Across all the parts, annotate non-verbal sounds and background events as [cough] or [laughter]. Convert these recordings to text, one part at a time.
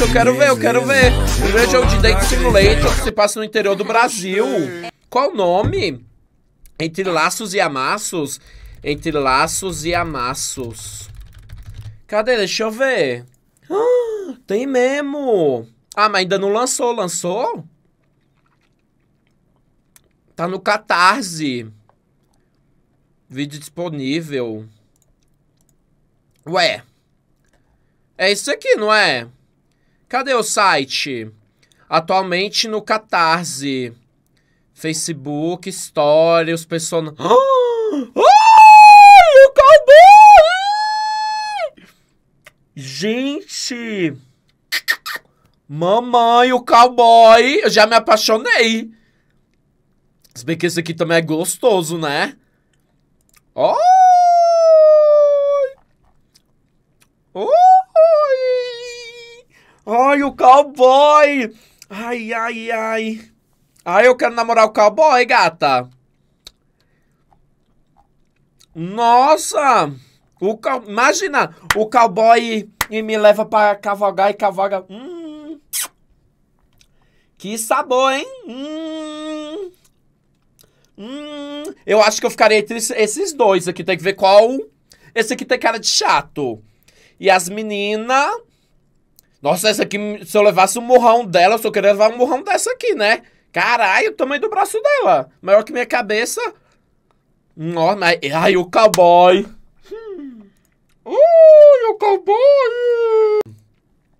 eu quero ver, eu quero ver. o de Date Simulator que se passa no interior do Brasil. Qual o nome? Entre laços e amassos. Entre laços e amassos. Cadê? Deixa eu ver. Ah, tem mesmo. Ah, mas ainda não lançou. Lançou? Tá no Catarse. Vídeo disponível. Ué. É isso aqui, não é? Cadê o site? Atualmente no Catarse. Facebook, Story, os personagens... [gasps] O cowboy! Gente! Mamãe, o cowboy! Eu já me apaixonei! Se bem que esse aqui também é gostoso, né? Oh! Ai, o cowboy! Ai, ai, ai. Ai, ah, eu quero namorar o cowboy, gata. Nossa! O cal... Imagina, o cowboy e me leva para cavalgar e cavalga. Hum. Que sabor, hein? Hum. Hum. Eu acho que eu ficaria entre esses dois aqui. Tem que ver qual. Esse aqui tem cara de chato. E as meninas. Nossa, essa aqui, se eu levasse um morrão dela, eu só queria levar um morrão dessa aqui, né? Caralho, o tamanho do braço dela. Maior que minha cabeça. Nossa, mas... Ai, o cowboy. Hum. Ui, o cowboy.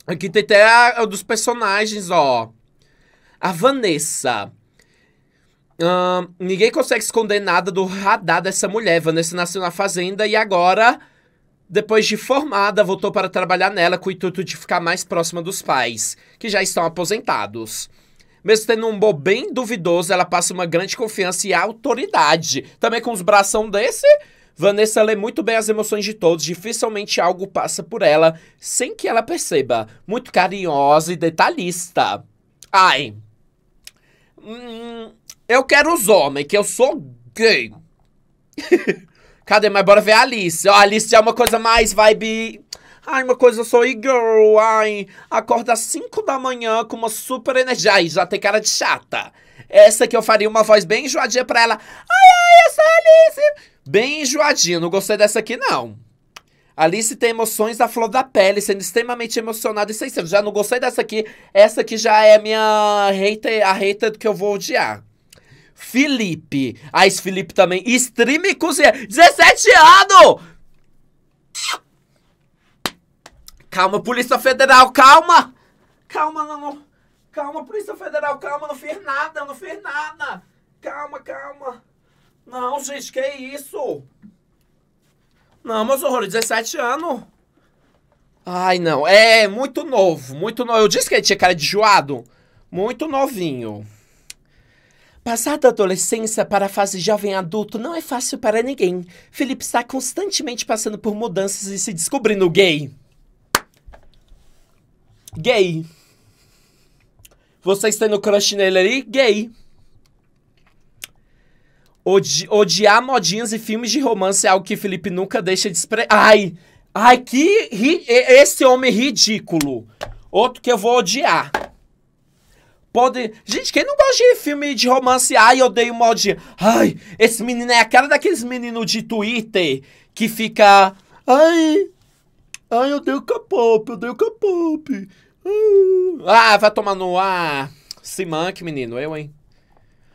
Aqui tem até a, a é dos personagens, ó. A Vanessa. ninguém consegue esconder nada do radar dessa mulher. Vanessa nasceu na fazenda e agora depois de formada, voltou para trabalhar nela com o intuito de ficar mais próxima dos pais, que já estão aposentados. Mesmo tendo um bom bem duvidoso, ela passa uma grande confiança e autoridade. Também com os bração desse, Vanessa lê muito bem as emoções de todos, dificilmente algo passa por ela sem que ela perceba. Muito carinhosa e detalhista. Ai. Hum, eu quero os homens, que eu sou gay. [laughs] Cadê? Mas bora ver a Alice. Ó, a Alice é uma coisa mais vibe... Ai, uma coisa, eu sou e-girl, ai. Acorda às 5 da manhã com uma super energia. Ai, já tem cara de chata. Essa que eu faria uma voz bem enjoadinha pra ela. Ai, ai, essa Alice. Bem enjoadinha, não gostei dessa aqui, não. Alice tem emoções da flor da pele, sendo extremamente emocionada e aí. Já não gostei dessa aqui. Essa aqui já é a minha hater, a hater que eu vou odiar. Felipe. Ah, esse Felipe também. Stream cozinha. 17 anos! Calma, Polícia Federal, calma! Calma, não, não. Calma, Polícia Federal, calma, não fiz nada, não fiz nada. Calma, calma. Não, gente, que isso? Não, meus horrores, 17 anos. Ai, não. É muito novo, muito novo. Eu disse que ele tinha cara de joado. Muito novinho. Passar da adolescência para a fase jovem adulto não é fácil para ninguém. Felipe está constantemente passando por mudanças e se descobrindo gay. Gay. Vocês tendo crush nele ali? Gay. Odi odiar modinhas e filmes de romance é algo que Felipe nunca deixa de despre... Ai! Ai, que... Ri... Esse homem ridículo. Outro que eu vou odiar. Pode... Gente, quem não gosta de filme de romance? Ai, eu odeio mod. De... Ai, esse menino é a cara daqueles meninos de Twitter que fica. Ai, ai, eu odeio K-pop, eu odeio K-pop. Ah, ah vai tomar no ar. se manque, menino, eu, hein?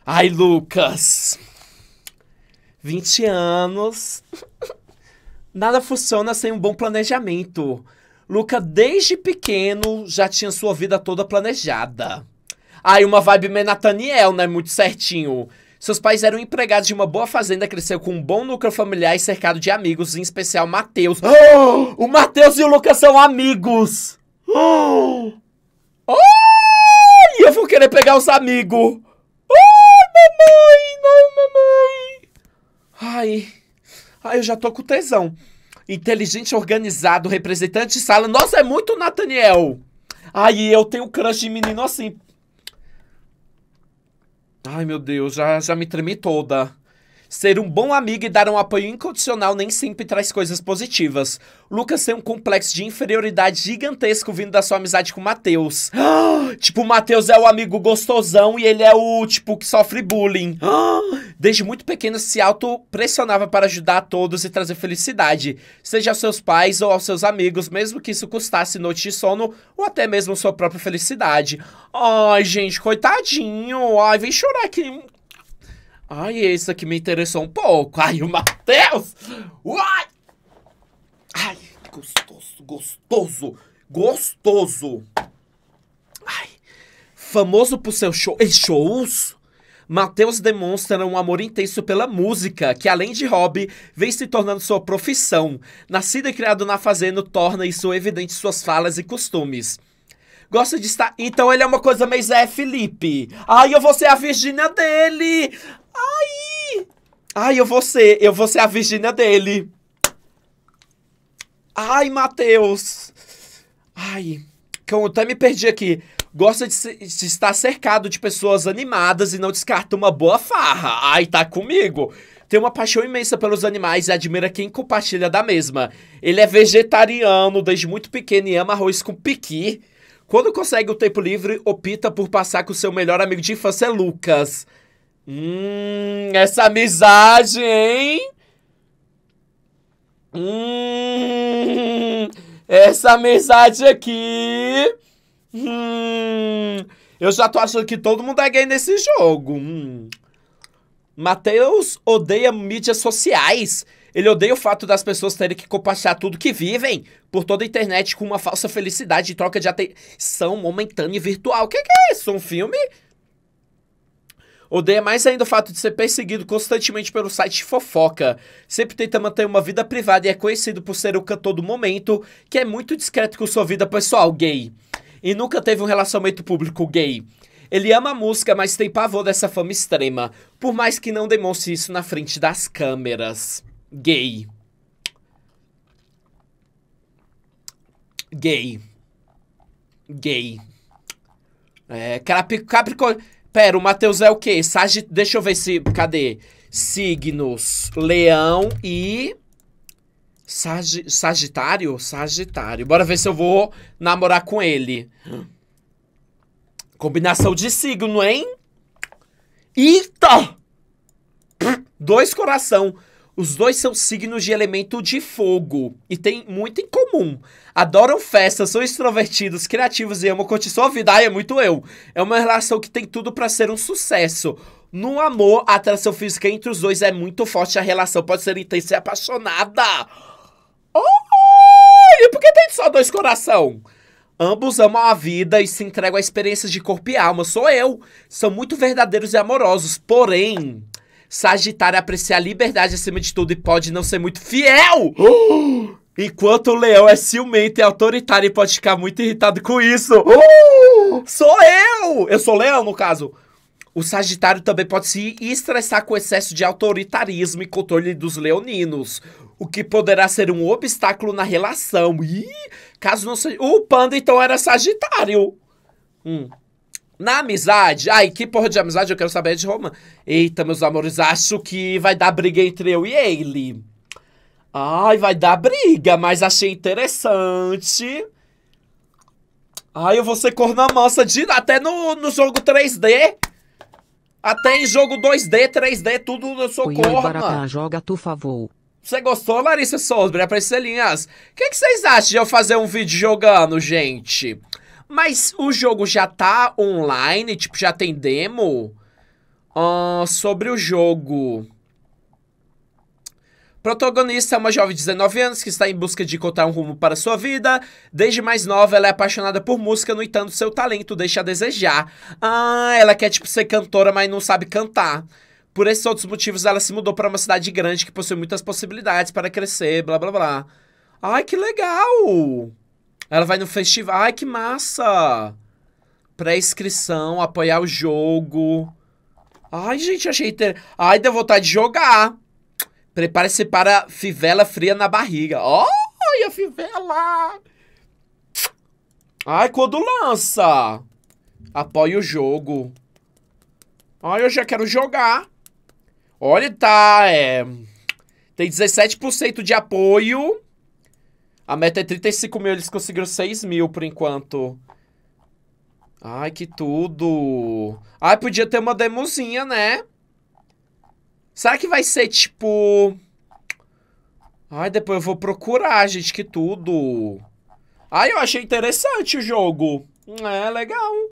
Ai, Lucas. 20 anos. Nada funciona sem um bom planejamento. Luca, desde pequeno, já tinha sua vida toda planejada. Aí uma vibe Menataniel, né? Muito certinho. Seus pais eram empregados de uma boa fazenda, cresceu com um bom núcleo familiar e cercado de amigos, em especial Matheus. Oh, [gasps] o Matheus e o Lucas são amigos! Oh, [gasps] oh, eu vou querer pegar os amigos! Ai, mamãe! não, mamãe! Ai, ai, eu já tô com tesão. Inteligente, organizado, representante de sala. Nossa, é muito Nathaniel! Ai, eu tenho crush de menino assim. Ai, meu Deus, já, já me tremi toda. Ser um bom amigo e dar um apoio incondicional nem sempre traz coisas positivas. Lucas tem um complexo de inferioridade gigantesco vindo da sua amizade com Matheus. Ah, tipo, o Matheus é o amigo gostosão e ele é o, tipo, que sofre bullying. Ah, desde muito pequeno se auto-pressionava para ajudar a todos e trazer felicidade, seja aos seus pais ou aos seus amigos, mesmo que isso custasse noite de sono ou até mesmo sua própria felicidade. Ai, gente, coitadinho. Ai, vem chorar aqui Ai, esse aqui me interessou um pouco. Ai, o Matheus! Uai! Ai, gostoso, gostoso, gostoso. Ai, famoso por seus show, shows, Matheus demonstra um amor intenso pela música, que além de hobby, vem se tornando sua profissão. Nascido e criado na fazenda, torna isso evidente suas falas e costumes. Gosta de estar. Então ele é uma coisa meio Zé Felipe. Ai, eu vou ser a Virgínia dele! Ai, eu vou ser, eu vou ser a Virgínia dele. Ai, Matheus. Ai, eu até me perdi aqui. Gosta de, se, de, estar cercado de pessoas animadas e não descarta uma boa farra. Ai, tá comigo. Tem uma paixão imensa pelos animais e admira quem compartilha da mesma. Ele é vegetariano desde muito pequeno e ama arroz com piqui. Quando consegue o tempo livre, opta por passar com seu melhor amigo de infância, Lucas. Hum, essa amizade, hein? Hum, essa amizade aqui. Hum, eu já tô achando que todo mundo é gay nesse jogo. Hum. Matheus odeia mídias sociais. Ele odeia o fato das pessoas terem que compartilhar tudo que vivem por toda a internet com uma falsa felicidade em troca de atenção momentânea e virtual. O que, que é isso? Um filme? Odeia é mais ainda o fato de ser perseguido constantemente pelo site Fofoca. Sempre tenta manter uma vida privada e é conhecido por ser o cantor do momento, que é muito discreto com sua vida pessoal gay. E nunca teve um relacionamento público gay. Ele ama a música, mas tem pavor dessa fama extrema, por mais que não demonstre isso na frente das câmeras. Gay. Gay. Gay. É, capricó. Pera, o Matheus é o quê? Sagit, Deixa eu ver se. Cadê? Signos: Leão e. Sag... Sagitário? Sagitário. Bora ver se eu vou namorar com ele. Combinação de signo, hein? Eita! Dois coração. Os dois são signos de elemento de fogo e tem muito em comum. Adoram festas, são extrovertidos, criativos e amam curtir sua vida. Ai, é muito eu. É uma relação que tem tudo para ser um sucesso. No amor, a atração física entre os dois é muito forte. A relação pode ser intensa e apaixonada. Oh, e por que tem só dois coração? Ambos amam a vida e se entregam a experiências de corpo e alma. Sou eu. São muito verdadeiros e amorosos. Porém, Sagitário aprecia a liberdade acima de tudo e pode não ser muito fiel. [gasps] Enquanto o leão é ciumento e autoritário e pode ficar muito irritado com isso. [gasps] [gasps] Sou eu! Eu sou leão, no caso. O Sagitário também pode se estressar com excesso de autoritarismo e controle dos leoninos, o que poderá ser um obstáculo na relação. Ih, caso não seja. O panda então era Sagitário. Hum. Na amizade, ai, que porra de amizade, eu quero saber de Roma. Eita, meus amores, acho que vai dar briga entre eu e ele. Ai, vai dar briga, mas achei interessante. Ai, eu vou ser massa de, até no, no jogo 3D. Até em jogo 2D, 3D, tudo eu sou Oi, corna. joga, tu favor. Você gostou, Larissa Sobre, a Priscilinhas? O que, que vocês acham de eu fazer um vídeo jogando, gente? Mas o jogo já tá online, tipo, já tem demo? Uh, sobre o jogo. Protagonista é uma jovem de 19 anos que está em busca de encontrar um rumo para sua vida. Desde mais nova, ela é apaixonada por música, no entanto, seu talento deixa a desejar. Ah, ela quer, tipo, ser cantora, mas não sabe cantar. Por esses outros motivos, ela se mudou para uma cidade grande que possui muitas possibilidades para crescer, blá blá blá. Ai, que legal! Ela vai no festival. Ai, que massa! Pré-inscrição, apoiar o jogo. Ai, gente, achei. Inter... Ai, deu vontade de jogar. Prepare-se para fivela fria na barriga. Olha a fivela! Ai, quando lança! Apoie o jogo. Ai, eu já quero jogar. Olha, tá, é... Tem 17% de apoio. A meta é 35 mil, eles conseguiram 6 mil por enquanto. Ai, que tudo. Ai, podia ter uma demozinha, né? Será que vai ser, tipo... Ai, depois eu vou procurar, gente, que tudo. Ai, eu achei interessante o jogo. É, legal.